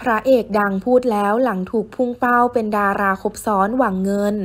พระเอกดังพูดแล้วหลังถูกพุ่งเป้าเป็นดาราคบซ้อนหวังเงิน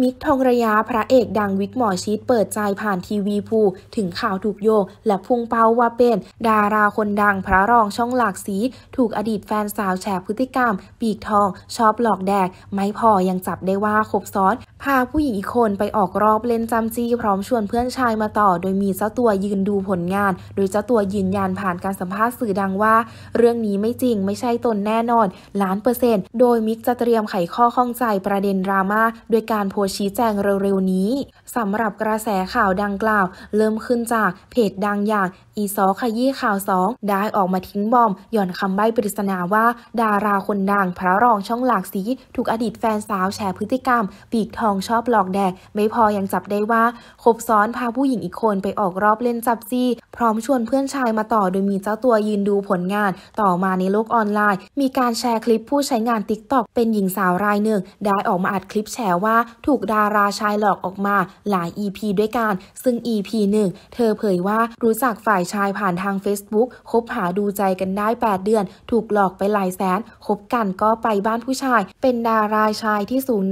มิกทองระยะพระเอกดังวิกหมอชิดเปิดใจผ่านทีวีภูถึงข่าวถูกโยงและพุ่งเป้าว่าเป็นดาราคนดังพระรองช่องหลากสีถูกอดีตแฟนสาวแฉพฤติกรรมปีกทองชอบหลอกแดกไม่พอยังจับได้ว่าคบซ้อนพาผู้หญิงอีกคนไปออกรอบเล่นจำจีพร้อมชวนเพื่อนชายมาต่อ โดยมีเจ้าตัวยืนดูผลงาน โดยเจ้าตัวยืนยันผ่านการสัมภาษณ์สื่อดังว่า เรื่องนี้ไม่จริงไม่ใช่ตนแน่นอน ล้านเปอร์เซ็นต์โดยมิกจะเตรียมไขข้อข้องใจประเด็นดราม่าด้วยการโพชี้แจงเร็วๆนี้สำหรับกระแสข่าวดังกล่าว เริ่มขึ้นจากเพจดังอย่างอีซอขยี้ข่าวสองได้ออกมาทิ้งบอมหย่อนคำใบ้ปริศนาว่า ดาราคนดังพระรองช่องหลากสีถูกอดีตแฟนสาวแชร์พฤติกรรมปีกทององชอบหลอกแดก ไม่พอยังจับได้ว่าคบซ้อนพาผู้หญิงอีกคนไปออกรอบเล่นจับจี้พร้อมชวนเพื่อนชายมาต่อโดยมีเจ้าตัวยืนดูผลงานต่อมาในโลกออนไลน์ มีการแชร์คลิปผู้ใช้งานติ๊กต็อกเป็นหญิงสาวรายหนึ่ง ได้ออกมาอัดคลิปแชร์ว่า ถูกดาราชายหลอกออกมาหลาย EP ด้วยกันซึ่ง EP งเธอเผยว่ารู้จักฝ่ายชายผ่านทาง Facebook คบหาดูใจกันได้ 8 เดือน ถูกหลอกไปหลายแสน คบกันก็ไปบ้านผู้ชาย เป็นดาราชายที่สูง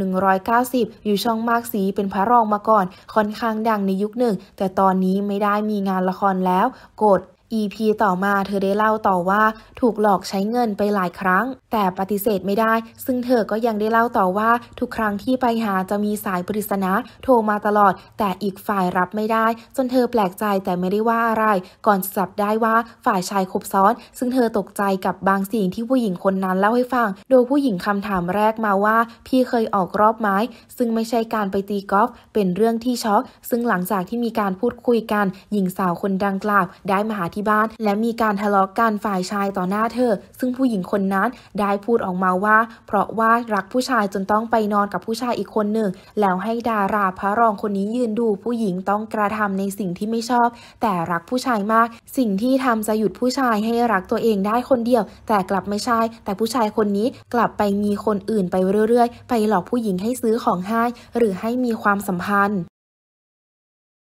190อยู่ช่องมากสีเป็นพระรองมาก่อน ค่อนข้างดังในยุคหนึ่ง แต่ตอนนี้ไม่ได้มีงานละครแล้วโกรธ EP ต่อมา เธอได้เล่าต่อว่าถูกหลอกใช้เงินไปหลายครั้ง แต่ปฏิเสธไม่ได้ ซึ่งเธอก็ยังได้เล่าต่อว่าทุกครั้งที่ไปหาจะมีสายปริศนาโทรมาตลอด แต่อีกฝ่ายรับไม่ได้จนเธอแปลกใจแต่ไม่ได้ว่าอะไรก่อนจับได้ว่าฝ่ายชายคบซ้อน ซึ่งเธอตกใจกับบางสิ่งที่ผู้หญิงคนนั้นเล่าให้ฟังโดยผู้หญิงคำถามแรกมาว่าพี่เคยออกรอบไหมซึ่งไม่ใช่การไปตีกอล์ฟเป็นเรื่องที่ช็อกซึ่งหลังจากที่มีการพูดคุยกัน หญิงสาวคนดังกล่าว ได้มาหาที่ที่บ้านและมีการทะเลาะกันฝ่ายชายต่อหน้าเธอ ซึ่งผู้หญิงคนนั้นได้พูดออกมาว่า เพราะว่ารักผู้ชายจนต้องไปนอนกับผู้ชายอีกคนหนึ่ง แล้วให้ดาราพระรองคนนี้ยืนดู ผู้หญิงต้องกระทำในสิ่งที่ไม่ชอบ แต่รักผู้ชายมาก สิ่งที่ทำจะหยุดผู้ชายให้รักตัวเองได้คนเดียว แต่กลับไม่ใช่ แต่ผู้ชายคนนี้กลับไปมีคนอื่นไปเรื่อยๆ ไปหลอกผู้หญิงให้ซื้อของให้ หรือให้มีความสัมพันธ์